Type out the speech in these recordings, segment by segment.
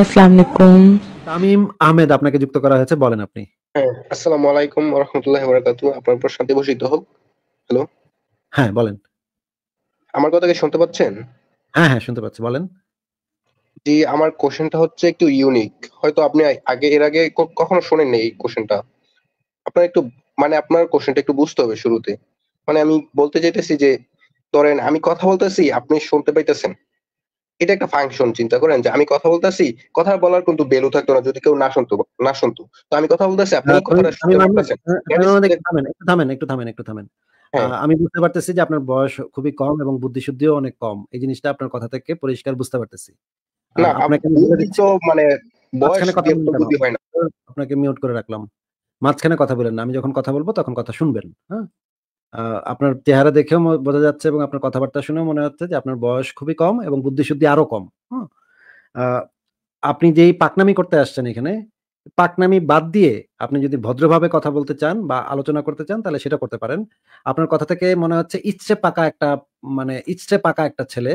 আসসালামু আলাইকুম তামিম আহমেদ আপনাকে যুক্ত করা হয়েছে বলেন আপনি হ্যাঁ, আসসালামু আলাইকুম রাহমাতুল্লাহি ওয়া বারাকাতুহু আপনার বসিত হোক হ্যালো হ্যাঁ বলেন আমার কথা কি শুনতে পাচ্ছেন হ্যাঁ হ্যাঁ শুনতে পাচ্ছি বলেন জি আমার কোশ্চেনটা হচ্ছে একটু ইউনিক হয়তো আপনি আগে এর আগে কখনো শোনেননি এই কোশ্চেনটা আপনার একটু মানে আপনার কোশ্চেনটা একটু বুঝতে হবে শুরুতে মানে আমি বলতে চাইতেছি যে ধরেন আমি কথা বলতেছি আপনি শুনতে পাইতেছেন এটা একটা ফাংশন চিন্তা করেন যে আমি কথা বলতেছি কথা বলার কিন্তু বেলু থাকতো না যদি কেউ না শুনতো না শুনতো তো আমি কথা বলতেছি আপনি হ্যাঁ, হ্যাঁ, হ্যাঁ, থামেন একটু থামেন একটু থামেন একটু থামেন আমি বুঝতে পারতেছি যে আপনার বয়স খুবই কম এবং বুদ্ধি শুদ্ধিও অনেক কম এই জিনিসটা আপনার কথা থেকে পরিষ্কার বুঝতে পারতেছি না আপনাকে মানে আপনাকে মিউট করে রাখলাম মাঝখানে কথা বলেন না আমি যখন কথা বলবো তখন কথা শুনবেন হ্যাঁ আপনার চেহারা দেখেও বোঝা যাচ্ছে এবং আপনার কথাবার্তা শুনেও মনে হচ্ছে যে আপনার বয়স খুবই কম এবং বুদ্ধিশুদ্ধি আরো কম আপনি যেই পাকনামি করতে আসছেন এখানে পাকনামি বাদ দিয়ে আপনি যদি ভদ্রভাবে কথা বলতে চান বা আলোচনা করতে চান তাহলে সেটা করতে পারেন আপনার কথা থেকে মনে হচ্ছে ইচ্ছে পাকা একটা মানে ইচ্ছে পাকা একটা ছেলে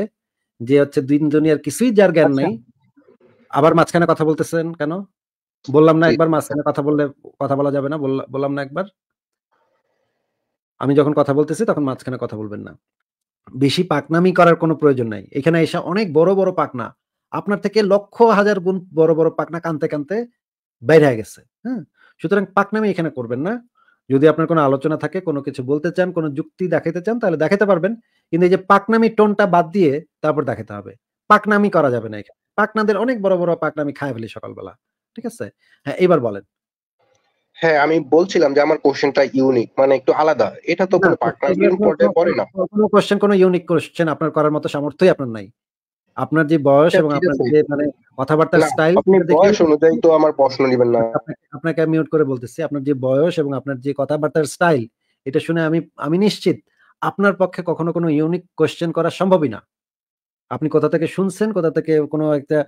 যে হচ্ছে দিন দুনিয়ার কিছুই যার জ্ঞান আচ্ছা। নেই আবার মাঝখানে কথা বলতেছেন কেন বললাম না একবার মাঝখানে কথা বললে কথা বলা যাবে না বললাম না একবার আমি যখন কথা বলতেছি তখন মাঝখানে কথা বলবেন না বেশি পাকনামি করার কোনো প্রয়োজন নাই এখানে এসে অনেক বড় বড় পাকনা আপনার থেকে লক্ষ হাজার গুণ বড় বড় পাকনা কানতে কানতে বাইরে হয়ে গেছে হ্যাঁ সুতরাং পাকনামি এখানে করবেন না যদি আপনার কোনো আলোচনা থাকে কোনো কিছু বলতে চান কোনো যুক্তি দেখাতে চান তাহলে দেখাতে পারবেন কিন্তু এই যে পাকনামি টোনটা বাদ দিয়ে তারপর দেখাতে হবে পাকনামি করা যাবে না এখানে পাকনাদের অনেক বড় বড় পাকনামি খায় ফেলি সকালবেলা ঠিক আছে হ্যাঁ এবার বলেন হ্যাঁ আমি বলছিলাম যে আমার কোশ্চেনটা ইউনিক মানে একটু আলাদা এটা তো কোনো পার্টনার পর্যায়ে পড়ে না কোনো কোশ্চেন কোনো ইউনিক কোশ্চেন আপনার করার মতো সামর্থ্যই আপনার নাই আপনার যে বয়স আচ্ছা, এবং আপনার যে মানে কথাবার্তার স্টাইল আপনি বয়স অনুযায়ী তো আমার প্রশ্ন নেবেন না আপনাকে আমি মিউট করে বলতেছি আপনার যে বয়স এবং আপনার যে কথাবার্তার স্টাইল এটা শুনে আমি আমি নিশ্চিত আপনার পক্ষে কখনো কোনো ইউনিক কোশ্চেন করা সম্ভবই না আপনি কোথা থেকে শুনছেন কোথা থেকে কোনো একটা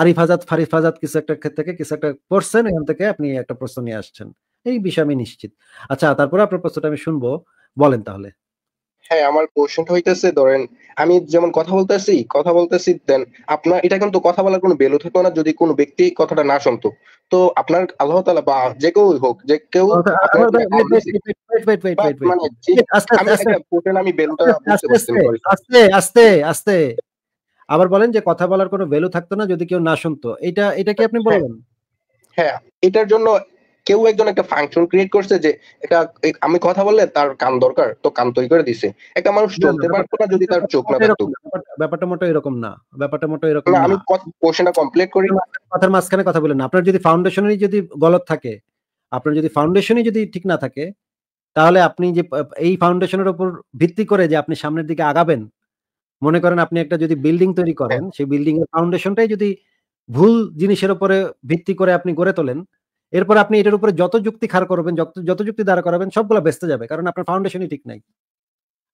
আরিফ আজাদ ফারিফ আজাদ কিছু একটা থেকে কিছু একটা পড়ছেন এখান থেকে আপনি একটা প্রশ্ন নিয়ে আসছেন এই বিষয়ে আমি নিশ্চিত আচ্ছা তারপরে আপনার প্রশ্নটা আমি শুনবো বলেন তাহলে হ্যাঁ আমার কোশ্চেনটা হইতেছে ধরেন আমি যেমন কথা বলতেছি কথা বলতেছি দেন আপনার এটা কিন্তু কথা বলার কোনো বেলু থাকতো না যদি কোনো ব্যক্তি কথাটা না শুনতো তো আপনার আল্লাহ তালা বা যে কেউ হোক যে কেউ আমি বেলুটা আস্তে আস্তে আস্তে আবার বলেন যে কথা বলার কোনো ভ্যালু থাকতো না যদি কেউ না শুনতো এটা এটা কি আপনি হ্যাঁ। বলবেন হ্যাঁ এটার জন্য কেউ একজন একটা ফাংশন ক্রিয়েট করছে যে এটা আমি কথা বললে তার কান দরকার তো কান তৈরি করে দিছে একটা মানুষ চলতে পারতো না যদি তার চোখ না থাকতো ব্যাপারটা মোটো এরকম না ব্যাপারটা মোটো এরকম না আমি কোশ্চেনটা কমপ্লিট করি কথার মাঝখানে কথা বলেন আপনার যদি ফাউন্ডেশনই যদি গলত থাকে আপনার যদি ফাউন্ডেশনই যদি ঠিক না থাকে তাহলে আপনি যে এই ফাউন্ডেশনের উপর ভিত্তি করে যে আপনি সামনের দিকে আগাবেন মনে করেন আপনি একটা যদি বিল্ডিং তৈরি হ্যাঁ। করেন সেই বিল্ডিং এর ফাউন্ডেশনটাই যদি ভুল জিনিসের উপরে ভিত্তি করে আপনি গড়ে তোলেন এরপর আপনি এটার উপরে যত যুক্তি খার করবেন যত যুক্তি দাঁড় করাবেন সবগুলো বেসতে যাবে কারণ আপনার ফাউন্ডেশনই ঠিক নাই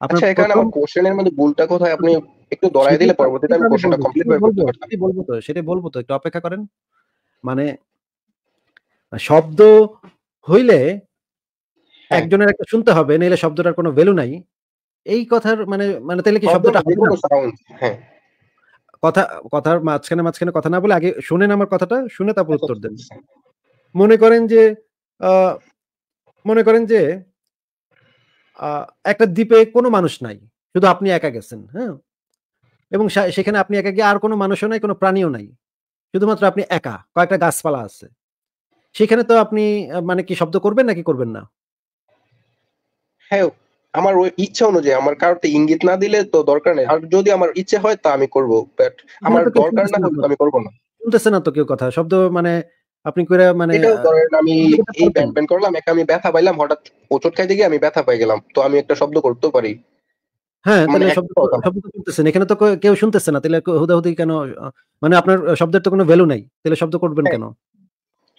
আচ্ছা এখানে আমার কোশ্চেনের মধ্যে ভুলটা কোথায় আপনি একটু দড়াই দিলে পরবর্তীতে আমি কোশ্চেনটা কমপ্লিট আমি বলবো তো সেটা বলবো তো একটু অপেক্ষা করেন মানে শব্দ হইলে হ্যাঁ। একজনের একটা শুনতে হবে নইলে শব্দটার কোনো ভ্যালু নাই এই কথার মানে মানে তাহলে কি শব্দটা হ্যাঁ কথা কথার মাঝখানে মাঝখানে কথা না বলে আগে শুনেন আমার কথাটা শুনে তারপর উত্তর দেন আচ্ছা। মনে করেন যে মনে করেন যে একটা দ্বীপে কোনো মানুষ নাই শুধু আপনি একা গেছেন হ্যাঁ এবং সেখানে আপনি একা গিয়ে আর কোনো মানুষও নাই কোনো প্রাণীও নাই শুধুমাত্র আপনি একা কয়েকটা গাছপালা আছে সেখানে তো আপনি মানে কি শব্দ করবেন নাকি করবেন না হ্যাঁ আমার ওই ইচ্ছা অনুযায়ী আমার কারোতে ইঙ্গিত না দিলে তো দরকার নেই আর যদি আমার ইচ্ছে হয় তা আমি করব বাট আমার দরকার না হলে আমি করব না শুনতেছে না তো কেউ কথা শব্দ মানে আপনি করে মানে আমি এই ব্যান্ড ব্যান্ড করলাম একা আমি ব্যথা পাইলাম হঠাৎ ওচট খাইতে গিয়ে আমি ব্যথা পাই গেলাম তো আমি একটা শব্দ করতে পারি হ্যাঁ মানে তাহলে শব্দ শব্দ শুনতেছেন এখানে তো কেউ শুনতেছে না তাহলে হুদাহুদি কেন মানে আপনার শব্দের তো কোনো ভ্যালু নাই তাহলে শব্দ করবেন হ্যাঁ। কেন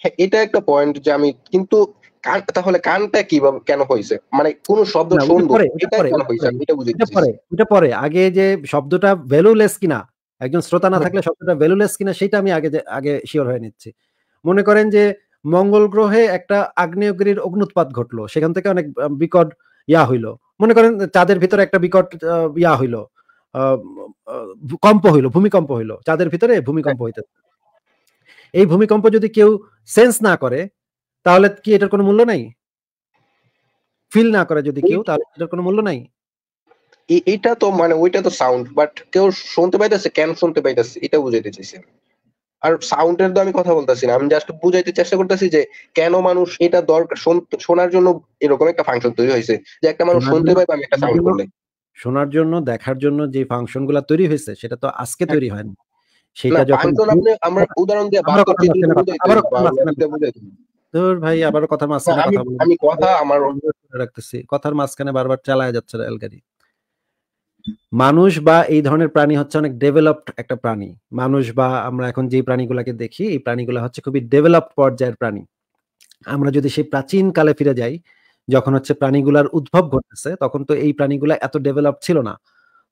হ্যাঁ, এটা একটা পয়েন্ট যে আমি কিন্তু কান তাহলে কানটা কিভাবে কেন হয়েছে মানে কোন শব্দ পরে এটা পরে আগে যে শব্দটা ভ্যালুলেস কিনা একজন শ্রোতা না হ্যাঁ। থাকলে শব্দটা ভ্যালুলেস কিনা সেটা আমি আগে আগে শিওর হয়ে নিচ্ছি মনে করেন যে মঙ্গল গ্রহে একটা আগ্নেয়গিরির অগ্নুৎপাত ঘটলো সেখান থেকে অনেক বিকট ইয়া হইলো মনে করেন চাঁদের ভিতরে একটা বিকট ইয়া হইলো কম্প হইলো ভূমিকম্প হইলো চাঁদের ভিতরে ভূমিকম্প হ্যাঁ। হইতে এই ভূমিকম্প যদি কেউ সেন্স না করে তাহলে কি এটার কোনো মূল্য নাই ফিল না করে যদি কেউ তাহলে এটার কোনো মূল্য নাই এটা তো মানে ওইটা তো সাউন্ড বাট কেউ শুনতে পাইতেছে কেন শুনতে পাইতেছে এটা বুঝাইতে চাইছি আর সাউন্ডের তো আমি কথা বলতেছি না আমি জাস্ট বুঝাইতে চেষ্টা করতেছি যে কেন মানুষ এটা দরকার শোনার জন্য এরকম একটা ফাংশন তৈরি হয়েছে যে একটা মানুষ শুনতে পাইবে আমি একটা সাউন্ড করলে শোনার জন্য দেখার জন্য যে ফাংশনগুলো তৈরি হয়েছে সেটা তো আজকে হ্যাঁ। তৈরি হয়নি সেটা যখন আমরা উদাহরণ দিয়ে ধর ভাই আবার কথার মাঝখানে কথা বলি আমি কথা আমার রাখতেছি কথার মাঝখানে বারবার চালায় যাচ্ছে এলগারি মানুষ বা এই ধরনের প্রাণী হচ্ছে অনেক ডেভেলপড একটা প্রাণী মানুষ বা আমরা এখন যে প্রাণীগুলোকে দেখি এই প্রাণীগুলো হচ্ছে খুবই ডেভেলপড পর্যায়ের প্রাণী আমরা যদি সেই প্রাচীন কালে ফিরে যাই যখন হচ্ছে প্রাণীগুলার উদ্ভব ঘটেছে তখন তো এই প্রাণীগুলা এত ডেভেলপ ছিল না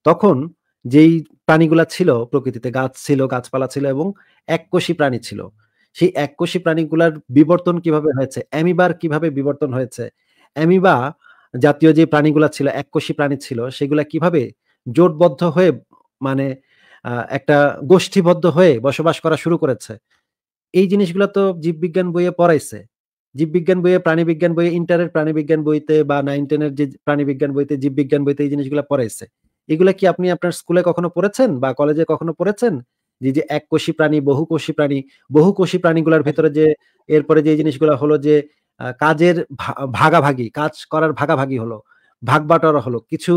তখন যেই প্রাণীগুলা ছিল প্রকৃতিতে গাছ ছিল গাছপালা ছিল এবং এককোষী প্রাণী ছিল সেই এককোষী প্রাণীগুলার বিবর্তন কিভাবে হয়েছে অ্যামিবার কিভাবে বিবর্তন হয়েছে অ্যামিবা জাতীয় যে প্রাণীগুলা ছিল এককোষী প্রাণী ছিল সেগুলা কিভাবে জোটবদ্ধ হয়ে মানে একটা গোষ্ঠীবদ্ধ হয়ে বসবাস করা শুরু করেছে এই জিনিসগুলো তো জীববিজ্ঞান বইয়ে পড়াইছে জীববিজ্ঞান বইয়ে প্রাণীবিজ্ঞান বইয়ে ইন্টারের প্রাণীবিজ্ঞান বইতে বা নাইন টেনের যে প্রাণীবিজ্ঞান বইতে জীববিজ্ঞান বইতে এই জিনিসগুলো পড়াইছে এগুলো কি আপনি আপনার স্কুলে কখনো পড়েছেন বা কলেজে কখনো পড়েছেন যে যে কোষি প্রাণী কোষি প্রাণী বহুকোষী প্রাণীগুলোর ভেতরে যে এরপরে যে জিনিসগুলো হলো যে কাজের ভাগাভাগি কাজ করার ভাগাভাগি হলো ভাগ বাটোয়ারা হলো কিছু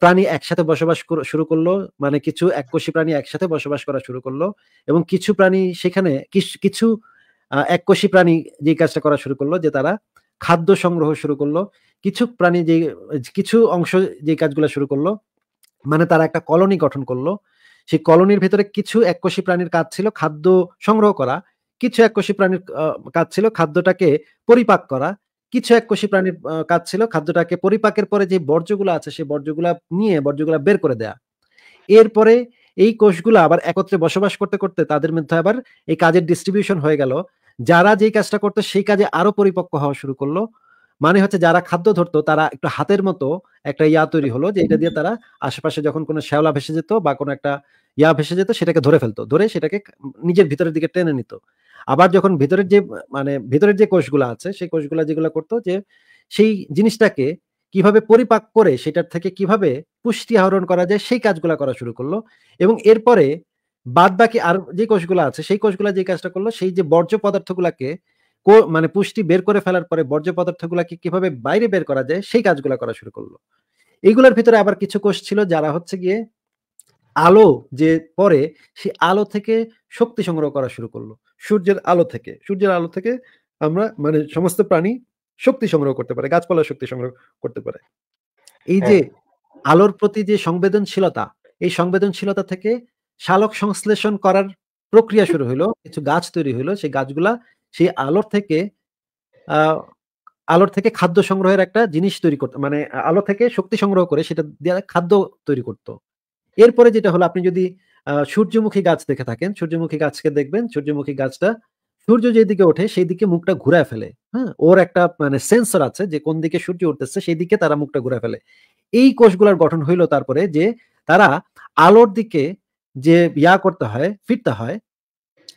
প্রাণী একসাথে বসবাস শুরু করলো মানে কিছু এককোষী প্রাণী একসাথে বসবাস করা শুরু করলো এবং কিছু প্রাণী সেখানে কিছু এককোষী প্রাণী যে কাজটা করা শুরু করলো যে তারা খাদ্য সংগ্রহ শুরু করলো কিছু প্রাণী যে কিছু অংশ যে কাজগুলো শুরু করলো মানে তারা একটা কলোনি গঠন করলো সেই কলোনির ভেতরে কিছু এককোষী প্রাণীর কাজ ছিল খাদ্য সংগ্রহ করা কিছু এককোষী প্রাণীর কাজ ছিল খাদ্যটাকে পরিপাক করা কিছু এককোষী প্রাণীর কাজ ছিল খাদ্যটাকে পরিপাকের পরে যে বর্জ্যগুলো আছে সেই বর্জ্যগুলা নিয়ে বর্জ্যগুলা বের করে দেয়া এরপরে এই কোষগুলো আবার একত্রে বসবাস করতে করতে তাদের মধ্যে আবার এই কাজের ডিস্ট্রিবিউশন হয়ে গেল যারা যেই কাজটা করতো সেই কাজে আরো পরিপক্ক হওয়া শুরু করলো মানে হচ্ছে যারা খাদ্য ধরতো তারা একটু হাতের মতো একটা ইয়া তৈরি হলো যে এটা দিয়ে তারা আশেপাশে যখন কোনো শ্যাওলা ভেসে যেত বা কোনো একটা ইয়া ভেসে যেত সেটাকে ধরে ফেলতো ধরে সেটাকে নিজের ভিতরের দিকে টেনে নিত আবার যখন ভিতরের যে মানে ভিতরের যে কোষগুলো আছে সেই কোষগুলো যেগুলো করতো যে সেই জিনিসটাকে কিভাবে পরিপাক করে সেটার থেকে কিভাবে পুষ্টি আহরণ করা যায় সেই কাজগুলো করা শুরু করলো এবং এরপরে বাদ বাকি আর যে কোষগুলো আছে সেই কোষগুলো যে কাজটা করলো সেই যে বর্জ্য পদার্থগুলাকে মানে পুষ্টি বের করে ফেলার পরে বর্জ্য পদার্থগুলাকে কিভাবে বাইরে বের করা যায় সেই কাজগুলো করা শুরু করলো এইগুলোর ভিতরে আবার কিছু কোষ ছিল যারা হচ্ছে গিয়ে আলো যে পরে সেই আলো থেকে শক্তি সংগ্রহ করা শুরু করলো সূর্যের আলো থেকে সূর্যের আলো থেকে আমরা মানে সমস্ত প্রাণী শক্তি সংগ্রহ করতে পারে গাছপালার শক্তি সংগ্রহ করতে পারে এই যে হ্যাঁ। আলোর প্রতি যে সংবেদনশীলতা এই সংবেদনশীলতা থেকে শালক সংশ্লেষণ করার প্রক্রিয়া শুরু হইলো কিছু গাছ তৈরি হইলো সেই গাছগুলা সেই আলোর থেকে আলোর থেকে খাদ্য সংগ্রহের একটা জিনিস তৈরি করতো মানে আলো থেকে শক্তি সংগ্রহ করে সেটা দিয়ে খাদ্য তৈরি করত এরপরে যেটা হলো আপনি যদি সূর্যমুখী গাছ দেখে থাকেন সূর্যমুখী গাছকে দেখবেন সূর্যমুখী গাছটা সূর্য যেদিকে ওঠে সেই দিকে মুখটা ঘুরায় ফেলে হ্যাঁ ওর একটা মানে সেন্সর আছে যে কোন দিকে সূর্য উঠতেছে সেই দিকে তারা মুখটা ঘুরায় ফেলে এই কোষগুলার গঠন হইলো তারপরে যে তারা আলোর দিকে যে ইয়া করতে হয় ফিরতে হয়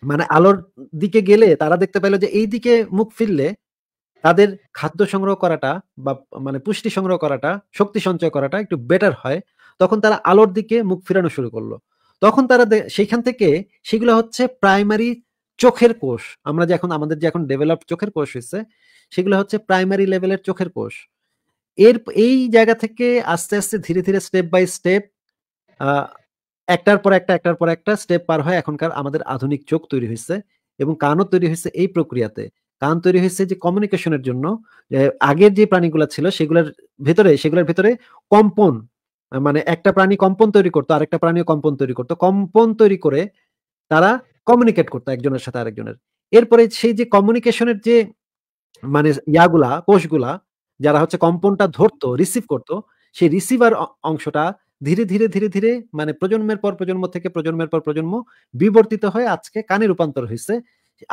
মানে আলোর দিকে গেলে তারা দেখতে পেলো যে এই দিকে মুখ ফিরলে তাদের খাদ্য সংগ্রহ করাটা বা মানে পুষ্টি সংগ্রহ করাটা শক্তি সঞ্চয় করাটা একটু বেটার হয় তখন তারা আলোর দিকে মুখ ফিরানো শুরু করলো তখন তারা সেইখান থেকে সেগুলো হচ্ছে প্রাইমারি চোখের কোষ আমরা যে এখন আমাদের যে এখন ডেভেলপ চোখের কোষ হয়েছে সেগুলো হচ্ছে প্রাইমারি লেভেলের চোখের কোষ এর এই জায়গা থেকে আস্তে আস্তে ধীরে ধীরে স্টেপ বাই স্টেপ একটার পর একটা একটার পর একটা স্টেপ পার হয় এখনকার আমাদের আধুনিক চোখ তৈরি হয়েছে এবং কানও তৈরি হয়েছে এই প্রক্রিয়াতে কান তৈরি হয়েছে যে কমিউনিকেশনের জন্য আগের যে প্রাণীগুলো ছিল সেগুলোর ভেতরে সেগুলোর ভেতরে কম্পন মানে একটা প্রাণী কম্পন তৈরি করতো আর একটা প্রাণীও কম্পন তৈরি করতো কম্পন তৈরি করে তারা কমিউনিকেট করতো একজনের সাথে আরেকজনের এরপরে সেই যে কমিউনিকেশনের যে মানে ইয়াগুলা কোষগুলা যারা হচ্ছে কম্পনটা ধরতো রিসিভ করতো সেই রিসিভার অংশটা ধীরে ধীরে ধীরে ধীরে মানে প্রজন্মের পর প্রজন্ম থেকে প্রজন্মের পর প্রজন্ম বিবর্তিত হয়ে আজকে কানে রূপান্তর হয়েছে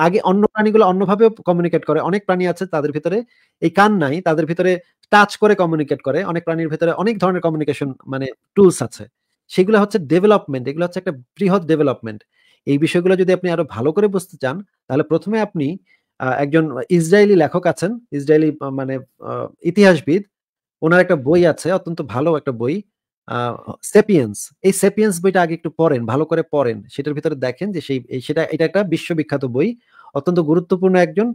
আগে অন্য প্রাণীগুলো অন্যভাবে কমিউনিকেট করে অনেক প্রাণী আছে তাদের ভিতরে এই কান নাই তাদের ভিতরে টাচ করে কমিউনিকেট করে অনেক প্রাণীর ভিতরে অনেক ধরনের কমিউনিকেশন মানে টুলস আছে সেগুলো হচ্ছে ডেভেলপমেন্ট এগুলো হচ্ছে একটা বৃহৎ ডেভেলপমেন্ট এই বিষয়গুলো যদি আপনি আরো ভালো করে বুঝতে চান তাহলে প্রথমে আপনি একজন ইসরায়েলি লেখক আছেন ইসরায়েলি মানে ইতিহাসবিদ ওনার একটা বই আছে অত্যন্ত ভালো একটা বই সেপিয়েন্স এই সেপিয়েন্স বইটা আগে একটু পড়েন ভালো করে পড়েন সেটার ভিতরে দেখেন যে সেই সেটা এটা একটা বিশ্ববিখ্যাত বই অত্যন্ত গুরুত্বপূর্ণ একজন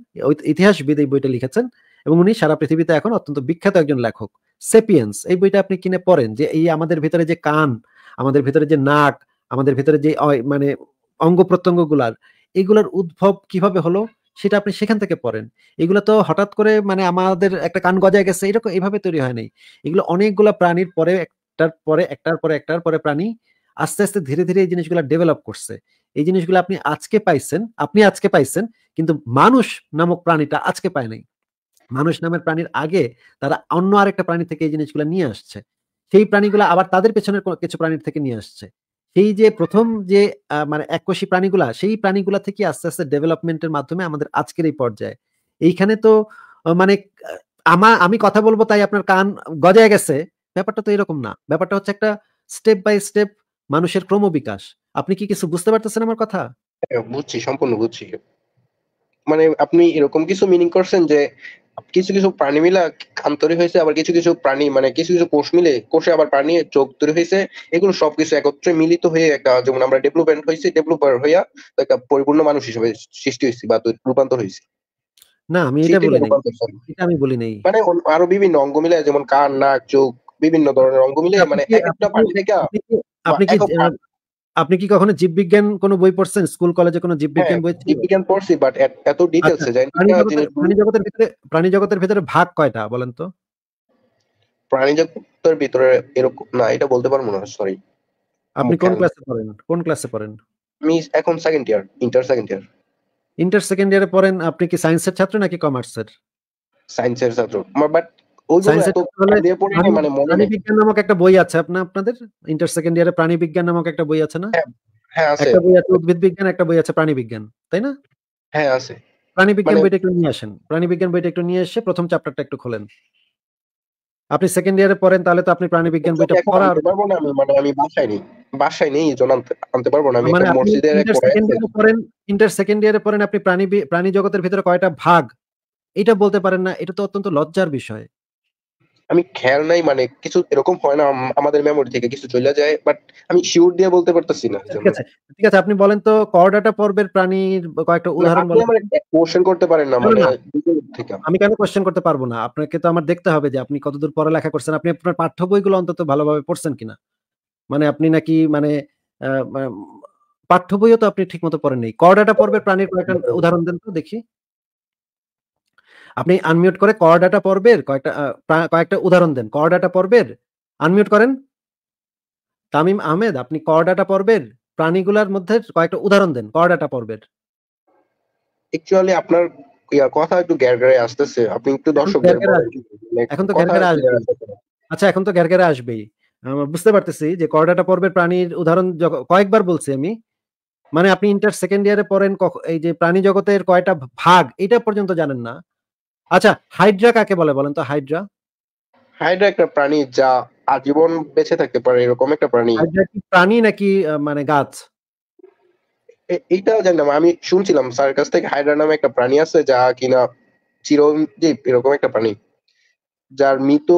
ইতিহাসবিদ এই বইটা লিখেছেন এবং উনি সারা পৃথিবীতে এখন অত্যন্ত বিখ্যাত একজন লেখক সেপিয়েন্স এই বইটা আপনি কিনে পড়েন যে এই আমাদের ভিতরে যে কান আমাদের ভিতরে যে নাক আমাদের ভিতরে যে মানে অঙ্গ প্রত্যঙ্গগুলার এগুলার উদ্ভব কিভাবে হলো সেটা আপনি সেখান থেকে পড়েন এগুলো তো হঠাৎ করে মানে আমাদের একটা কান গজায় গেছে এরকম এভাবে তৈরি হয় নাই এগুলো অনেকগুলো প্রাণীর পরে একটার পরে একটার পরে একটার পরে প্রাণী আস্তে আস্তে ধীরে ধীরে এই জিনিসগুলো ডেভেলপ করছে এই জিনিসগুলো আপনি আজকে পাইছেন আপনি আজকে পাইছেন কিন্তু মানুষ নামক প্রাণীটা আজকে পায় নাই মানুষ নামের প্রাণীর আগে তারা অন্য আরেকটা প্রাণী থেকে এই জিনিসগুলো নিয়ে আসছে সেই প্রাণীগুলো আবার তাদের পেছনের কিছু প্রাণীর থেকে নিয়ে আসছে সেই যে প্রথম যে মানে একশী প্রাণীগুলা সেই প্রাণীগুলা থেকে আস্তে আস্তে ডেভেলপমেন্টের মাধ্যমে আমাদের আজকের এই পর্যায়ে এইখানে তো মানে আমা আমি কথা বলবো তাই আপনার কান গজায় গেছে ব্যাপারটা তো এরকম না ব্যাপারটা হচ্ছে একটা স্টেপ বাই স্টেপ মানুষের ক্রমবিকাশ আপনি কি কিছু বুঝতে পারতেছেন আমার কথা হ্যাঁ, বুঝছি সম্পূর্ণ বুঝছি মানে আপনি এরকম কিছু মিনিং করছেন যে কিছু কিছু প্রাণী মিলা আন্তরিক হয়েছে আবার কিছু কিছু প্রাণী মানে কিছু কিছু কোষ মিলে কোষে আবার প্রাণী চোখ তৈরি হয়েছে এগুলো সবকিছু একত্রে মিলিত হয়ে একটা যেমন আমরা ডেভেলপমেন্ট হয়েছে ডেভেলপার হইয়া একটা পরিপূর্ণ মানুষ হিসেবে সৃষ্টি হয়েছে বা রূপান্তর হয়েছে না আমি এটা বলি এটা আমি বলি নাই মানে আরো বিভিন্ন অঙ্গ মিলে যেমন কান নাক চোখ বিভিন্ন ধরনের অঙ্গ মিলে হ্যাঁ, মানে একটা পার্টি থেকে আপনি কি আপনি কি কখনো জীববিজ্ঞান কোনো বই পড়ছেন স্কুল কলেজে কোনো জীববিজ্ঞান হ্যাঁ, বই জীববিজ্ঞান পড়ছি বাট এত ডিটেইলসে আচ্ছা, যাই না প্রাণী জগতের ভিতরে প্রাণী জগতের ভিতরে ভাগ কয়টা বলেন তো প্রাণী জগতের ভিতরে এরকম না এটা বলতে পারবো না সরি আপনি কোন ক্লাসে পড়েন কোন ক্লাসে পড়েন আমি এখন second year inter second year inter second ইয়ারে পড়েন আপনি কি সায়েন্সের ছাত্র নাকি কমার্সের সায়েন্সের ছাত্র বাট হ্যাঁ, হ্যাঁ, হ্যাঁ, মানে আপনি সেকেন্ড ইয়ারে পড়েন তাহলে তো আপনি বিজ্ঞান বইটা পড়ার পারবো না আমি মানে আমি নেই নেই আনতে পারবো না আমি মানে পড়েন ইন্টার সেকেন্ড ইয়ারে পড়েন আপনি প্রাণী প্রাণী জগতের ভিতরে কয়টা ভাগ এটা বলতে পারেন না এটা তো অত্যন্ত লজ্জার বিষয় আমি খেয়াল নাই মানে কিছু এরকম হয় না আমাদের মেমোরি থেকে কিছু চলে যায় বাট আমি শিওর দিয়ে বলতে পারতেছি না ঠিক আছে আপনি বলেন তো করডাটা পর্বের প্রাণীর কয়েকটা উদাহরণ বলেন আপনি কোশ্চেন করতে পারেন না মানে আমি কেন কোশ্চেন করতে পারবো না আপনাকে তো আমার দেখতে হবে যে আপনি কতদূর পড়ালেখা করছেন আপনি আপনার পাঠ্য বইগুলো অন্তত ভালোভাবে পড়ছেন কিনা মানে আপনি নাকি মানে পাঠ্য বইও তো আপনি ঠিকমতো পড়েন নাই করডাটা পর্বের প্রাণীর কয়েকটা উদাহরণ দেন তো দেখি আপনি আনমিউট করে করডাটা পর্বের কয়েকটা কয়েকটা উদাহরণ দেন করডাটা পর্বের আনমিউট করেন তামিম আহমেদ আপনি করডাটা পর্বের প্রাণীগুলার মধ্যে কয়েকটা উদাহরণ দেন করডাটা পর্বের অ্যাকচুয়ালি আপনার কথা একটু গ্যারগ্যারে আসতেছে আপনি একটু দর্শকদের এখন তো গ্যারগ্যারে আসবে আচ্ছা এখন তো গ্যারগ্যারে আসবেই বুঝতে পারতেছি যে করডাটা পর্বের প্রাণীর উদাহরণ কয়েকবার বলছি আমি মানে আপনি ইন্টার সেকেন্ড ইয়ারে পড়েন এই যে প্রাণী জগতের কয়টা ভাগ এটা পর্যন্ত জানেন না আচ্ছা হাইড্রা কাকে বলে বলেন তো হাইড্রা হাইড্রা একটা প্রাণী যা আজীবন বেঁচে থাকতে পারে এরকম একটা প্রাণী হাইড্রা কি প্রাণী নাকি মানে গাছ এইটাও জানলাম আমি শুনছিলাম স্যার কাছ থেকে হাইড্রা নামে একটা প্রাণী আছে যা কিনা চিরঞ্জীব এরকম একটা প্রাণী যার মৃত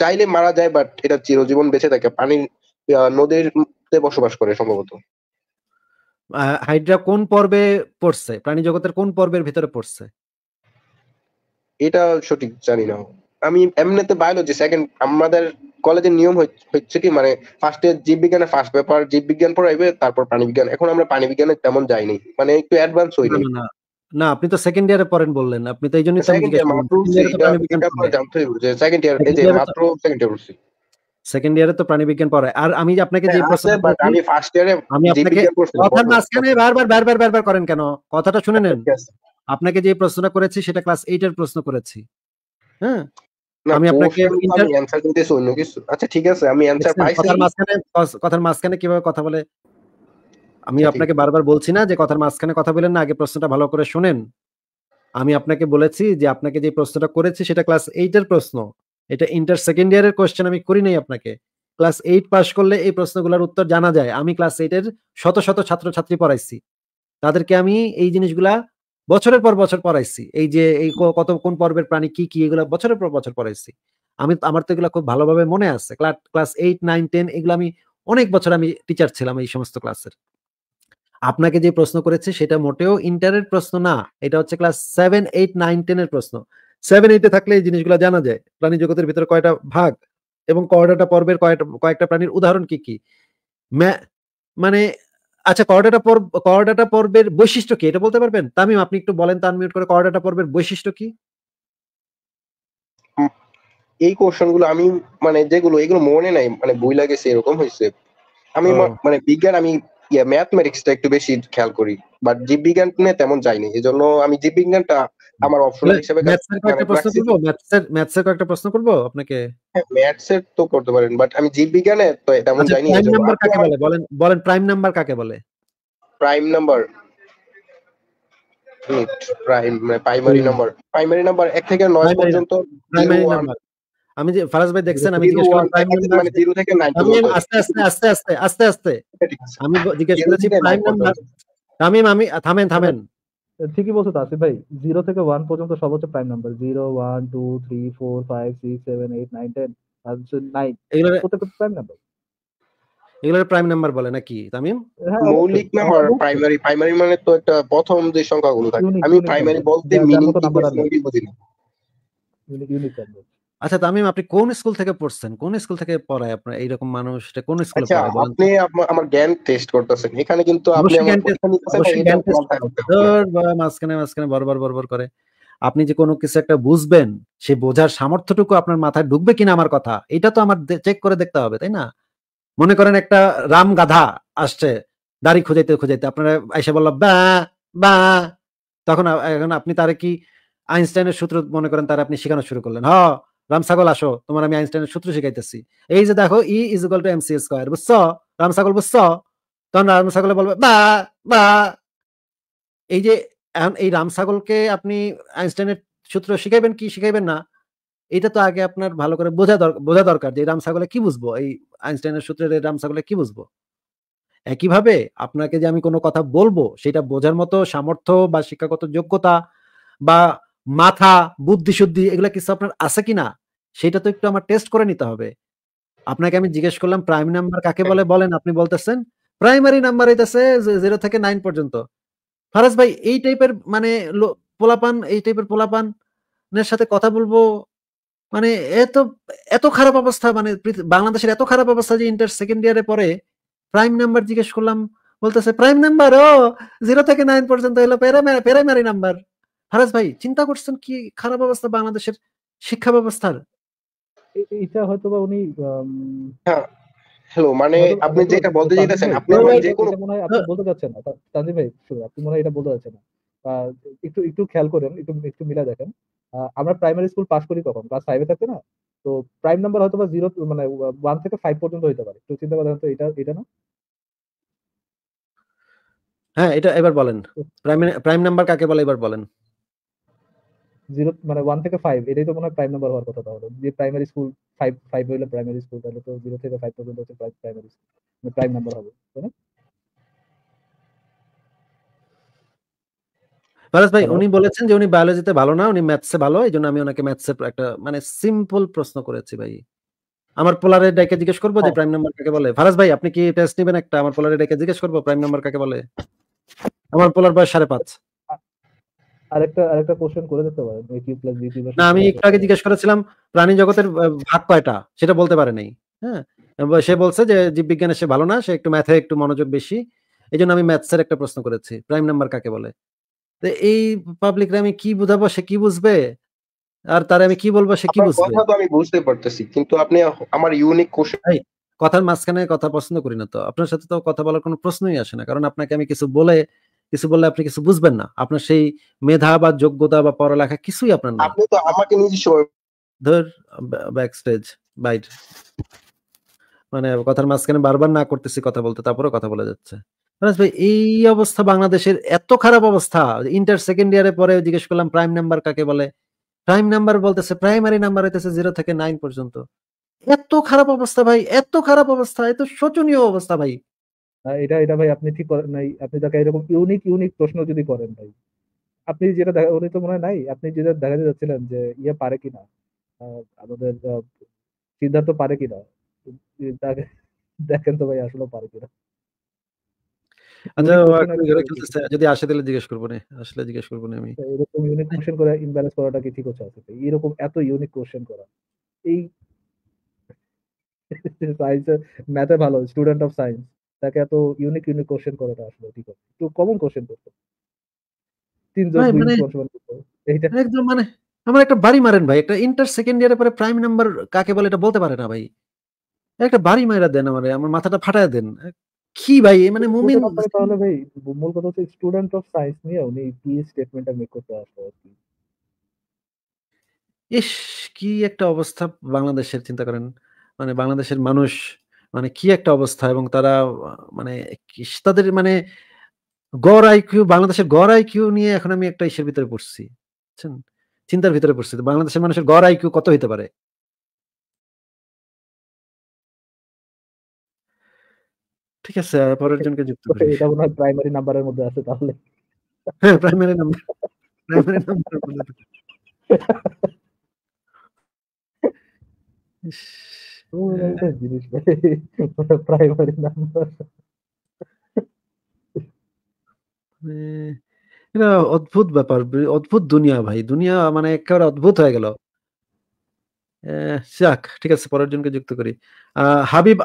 চাইলে মারা যায় বাট এটা চিরজীবন বেঁচে থাকে পানির নদীর বসবাস করে সম্ভবত হাইড্রা কোন পর্বে পড়ছে প্রাণী জগতের কোন পর্বের ভিতরে পড়ছে এটা সঠিক জানি না আমি এমনিতে বায়োলজি সেকেন্ড আমাদের কলেজের নিয়ম হচ্ছে কি মানে ফার্স্টে জীববিজ্ঞানে ফার্স্ট পেপার জীববিজ্ঞান পড়াইবে তারপর প্রাণী বিজ্ঞান এখন আমরা প্রাণী বিজ্ঞানে তেমন যাইনি মানে একটু অ্যাডভান্স হইনি না আপনি তো সেকেন্ড ইয়ারে পড়েন বললেন আপনি তো এই সেকেন্ড ইয়ারে মাত্র সেকেন্ড ইয়ার এই যে মাত্র সেকেন্ড ইয়ার পড়ছি সেকেন্ড ইয়ারে তো প্রাণী বিজ্ঞান পড়ায় আর আমি আপনাকে হ্যাঁ, যে প্রশ্ন আমি ফার্স্ট ইয়ারে আমি আপনাকে কথা মাঝখানে বারবার বারবার বারবার করেন কেন কথাটা শুনে আচ্ছা, নেন আপনাকে যে প্রশ্নটা করেছি সেটা ক্লাস এইটের প্রশ্ন করেছি হ্যাঁ আমি আপনাকে আচ্ছা, কথার মাঝখানে কথা বলে আমি আচ্ছা, আপনাকে বারবার বলছি না যে কথার মাঝখানে কথা বলেন না আগে প্রশ্নটা ভালো করে শুনেন আমি আপনাকে বলেছি যে আপনাকে যে প্রশ্নটা করেছি সেটা ক্লাস এইটের প্রশ্ন এটা ইন্টার সেকেন্ড ইয়ারের কোয়েশ্চেন আমি করি নাই আপনাকে ক্লাস এইট পাস করলে এই প্রশ্নগুলোর উত্তর জানা যায় আমি ক্লাস এইটের শত শত ছাত্রছাত্রী পড়াইছি তাদেরকে আমি এই জিনিসগুলা বছরের পর বছর পড়াইছি এই যে এই কত কোন পর্বের প্রাণী কি কি এগুলো বছরের পর বছর পড়াইছি আমি আমার তো এগুলো খুব ভালোভাবে মনে আছে ক্লাস এইট নাইন টেন এগুলো আমি অনেক বছর আমি টিচার ছিলাম এই সমস্ত ক্লাসের আপনাকে যে প্রশ্ন করেছে সেটা মোটেও ইন্টারের প্রশ্ন না এটা হচ্ছে ক্লাস সেভেন এইট নাইন টেনের প্রশ্ন সেভেন এইটে থাকলে এই জিনিসগুলো জানা যায় প্রাণী জগতের ভিতরে কয়টা ভাগ এবং কয়টা পর্বের কয়টা কয়েকটা প্রাণীর উদাহরণ কি কি মানে আচ্ছা করডাটা পর্ব করডাটা পর্বের বৈশিষ্ট্য কি এটা বলতে পারবেন তামিম আপনি একটু বলেন তো আনমিউট করে করডাটা পর্বের বৈশিষ্ট্য কি এই গুলো আমি মানে যেগুলো এগুলো মনে নাই মানে বই লাগেছে এরকম হয়েছে আমি মানে বিজ্ঞান আমি ম্যাথমেটিক্সটা একটু বেশি খেয়াল করি বাট জীববিজ্ঞান নিয়ে তেমন যাইনি এজন্য আমি জীববিজ্ঞানটা আমার অপশনাল হিসেবে ম্যাথসের মানে কয়েকটা প্রশ্ন করব আপনাকে হ্যাঁ, তো করতে পারেন বাট আমি জীববিজ্ঞানে তো তেমন আচ্ছা, জানি না প্রাইম নাম্বার কাকে বলে বলেন বলেন প্রাইম নাম্বার কাকে বলে prime number primary primary number থেকে পর্যন্ত প্রাইমারি আমি যে দেখছেন মানে আস্তে আস্তে আস্তে আস্তে আস্তে আস্তে আমি আমি থামেন থামেন ঠিকই বলছো তাসিফ ভাই জিরো থেকে ওয়ান পর্যন্ত সব হচ্ছে prime number zero one two three four five six seven eight nine ten prime এগুলোর প্রাইম নাম্বার বলে নাকি হ্যাঁ, মৌলিক নাম্বার প্রাইমারি প্রাইমারি মানে তো একটা প্রথম যে আমি ইউনিক আচ্ছা তামিম আপনি কোন স্কুল থেকে পড়ছেন কোন স্কুল থেকে পড়ায় আপনার এইরকম মানুষ এটা কোন স্কুলে আচ্ছা, পড়ায় বলেন আপনি আমার জ্ঞান টেস্ট করতেছেন এখানে কিন্তু আপনি আমার মাসখানে মাসখানে বারবার বারবার করে আপনি যে কোনো কিছু একটা বুঝবেন সে বোঝার সামর্থ্যটুকু আপনার মাথায় ঢুকবে কিনা আমার কথা এটা তো আমার চেক করে দেখতে হবে তাই না মনে করেন একটা রাম গাধা আসছে দাড়ি খুঁজাইতে খুঁজাইতে আপনারা এসে বললো বা বা তখন এখন আপনি তারে কি আইনস্টাইনের সূত্র মনে করেন তারা আপনি শেখানো শুরু করলেন হ্যাঁ রামসাগল আসো তোমার আমি আইনস্টাইনের সূত্র শিখাইতেছি এই যে দেখো E is equal to M C square বুঝছো রামসাগল বুঝছো তখন রামসাগলে বলবে বা বা এই যে এখন এই রামসাগলকে আপনি আইনস্টাইনের সূত্র শিখাইবেন কি শিখাইবেন না এটা তো আগে আপনার ভালো করে বোঝা বোঝা দরকার যে রামসাগলে কি বুঝবো এই আইনস্টাইনের সূত্রের রামসাগলে কি বুঝবো একইভাবে আপনাকে যে আমি কোনো কথা বলবো সেটা বোঝার মতো সামর্থ্য বা শিক্ষাগত যোগ্যতা বা মাথা বুদ্ধি শুদ্ধি এগুলো কিছু আপনার আছে কিনা সেটা তো একটু আমার টেস্ট করে নিতে হবে আপনাকে আমি জিজ্ঞেস করলাম প্রাইম নাম্বার কাকে হ্যাঁ। বলে বলেন আপনি বলতেছেন প্রাইমারি নাম্বার হইতেছে জিরো থেকে নাইন পর্যন্ত ফারাজ ভাই এই টাইপের মানে পোলাপান এই টাইপের পোলাপানের সাথে কথা বলবো মানে এত এত খারাপ অবস্থা মানে বাংলাদেশের এত খারাপ অবস্থা যে ইন্টার সেকেন্ড ইয়ারে পরে প্রাইম নাম্বার জিজ্ঞেস করলাম বলতেছে প্রাইম নাম্বার ও জিরো থেকে নাইন পর্যন্ত হলো প্রাইমারি নাম্বার ফারাজ ভাই চিন্তা করছেন কি খারাপ অবস্থা বাংলাদেশের শিক্ষা ব্যবস্থার এটা হয়তো বা উনি হ্যাঁ হ্যালো মানে আপনি যেটা বলতে চাইতেছেন আপনি মানে যে কোনো মনে হয় আপনি হ্যাঁ। বলতে যাচ্ছেন না তানজিম ভাই আপনি মনে হয় এটা বলতে যাচ্ছেন না একটু একটু খেয়াল করেন একটু একটু মিলা দেখেন আমরা প্রাইমারি স্কুল পাস করি কখন ক্লাস ফাইভে থাকতে না তো প্রাইম নাম্বার হয়তো বা জিরো মানে ওয়ান থেকে ফাইভ পর্যন্ত হইতে পারে তো চিন্তা করেন তো এটা এটা না হ্যাঁ এটা এবার বলেন প্রাইম প্রাইম নাম্বার কাকে বলে এবার বলেন জিরো মানে ওয়ান থেকে ফাইভ এটাই তো মনে হয় প্রাইম নাম্বার হওয়ার কথা তাহলে যে প্রাইমারি স্কুল ফাইভ ফাইভ হইলে প্রাইমারি স্কুল তাহলে তো জিরো থেকে ফাইভ পর্যন্ত হচ্ছে প্রাইমারি স্কুল প্রাইম নাম্বার হবে তাই না ফারাজ ভাই উনি বলেছেন যে উনি বায়োলজিতে ভালো না উনি ম্যাথসে ভালো এই জন্য আমি ওনাকে ম্যাথসে একটা মানে সিম্পল প্রশ্ন করেছি ভাই আমার পোলারে ডাইকে জিজ্ঞেস করবো যে প্রাইম হ্যাঁ। নাম্বার কাকে বলে ফারাজ ভাই আপনি কি টেস্ট নেবেন একটা আমার পোলারে ডাইকে জিজ্ঞেস করবো প্রাইম নাম্বার কাকে বলে আমার পোলার বয়স সাড়ে পাঁচ আরেকটা আরেকটা কোশ্চেন করে দিতে পারেন A Q plus B Q না আমি একটু আগে জিজ্ঞেস করেছিলাম প্রাণী জগতের ভাগ কয়টা সেটা বলতে পারে নাই হ্যাঁ সে বলছে যে জীববিজ্ঞানে সে ভালো না সে একটু ম্যাথে একটু মনোযোগ বেশি এই জন্য আমি একটা প্রশ্ন করেছি প্রাইম নাম্বার কাকে বলে এই পাবলিকরা আমি কি বুঝাবো সে কি বুঝবে আর তার আমি কি বলবো সে কি বুঝবে কথা তো আমি বুঝতে পারতেছি কিন্তু আপনি আমার ইউনিক কোশ্চেন কথার মাঝখানে কথা পছন্দ করি না তো আপনার সাথে তো কথা বলার কোনো প্রশ্নই আসে না কারণ আপনাকে আমি কিছু বলে কিছু বললে আপনি কিছু বুঝবেন না আপনার সেই মেধা বা যোগ্যতা বা পড়ালেখা কিছুই আপনার না আপনি তো আমাকে নিজে ধর ব্যাক স্টেজ বাইট মানে কথার মাঝখানে বারবার না করতেছি কথা বলতে তারপরে কথা বলে যাচ্ছে ভাই এই অবস্থা বাংলাদেশের এত খারাপ অবস্থা ইন্টার সেকেন্ড ইয়ারে পরে জিজ্ঞেস করলাম প্রাইম নাম্বার কাকে বলে প্রাইম নাম্বার বলতেছে প্রাইমারি নাম্বার হইতেছে জিরো থেকে নাইন পর্যন্ত এত খারাপ অবস্থা ভাই এত খারাপ অবস্থা এত শোচনীয় অবস্থা ভাই এটা এটা ভাই আপনি ঠিক করেন নাই আপনি তাকে এরকম ইউনিক ইউনিক প্রশ্ন যদি করেন ভাই আপনি যেটা দেখা উনি তো মনে হয় নাই আপনি যেটা দেখাতে যাচ্ছিলেন যে ইয়ে পারে কিনা আমাদের সিদ্ধার্থ পারে কিনা তাকে দেখেন তো ভাই আসলে পারে কিনা আচ্ছা যদি জিজ্ঞেস আসলে জিজ্ঞেস করবো না আমি আচ্ছা, এরকম করাটা কি ঠিক হচ্ছে এরকম এত ইউনিক করা এই ভালো স্টুডেন্ট অফ সায়েন্স তাকে এত ইউনিক ইউনিক কোশ্চেন করাটা আসলে ঠিক আছে একটু কমন কোশ্চেন করতো তিনজন মানে মানে একদম মানে আমার একটা বাড়ি মারেন ভাই একটা ইন্টার সেকেন্ড ইয়ারের পরে প্রাইম নাম্বার কাকে বলে এটা বলতে পারে না ভাই একটা বাড়ি মাইরা দেন আমারে আমার মাথাটা ফাটায় দেন কি ভাই মানে মুমিন তাহলে ভাই মূল কথা হচ্ছে স্টুডেন্ট অফ সায়েন্স নিয়ে উনি কি স্টেটমেন্টটা মেক করতে আসলো আর কি ইস কি একটা অবস্থা বাংলাদেশের চিন্তা করেন মানে বাংলাদেশের মানুষ মানে কি একটা অবস্থা এবং তারা মানে তাদের মানে গড় আইকিউ বাংলাদেশের গড় আইকিউ নিয়ে এখন আমি একটা ইসের ভিতরে পড়ছি বুঝছেন চিন্তার ভিতরে পড়ছি বাংলাদেশের মানুষের গড় আইকিউ কত হইতে পারে ঠিক আছে পরের জনকে যুক্ত প্রাইমারি নাম্বারের মধ্যে আছে তাহলে হ্যাঁ প্রাইমারি নাম্বার প্রাইমারি নাম্বার জিনিস ওটা প্রাইমারি নাম্বার এটা অদ্ভুত ব্যাপার অদ্ভুত দুনিয়া ভাই দুনিয়া মানে একেবারে অদ্ভুত হয়ে গেল যাক ঠিক আছে পরের জনকে যুক্ত করি হাবিব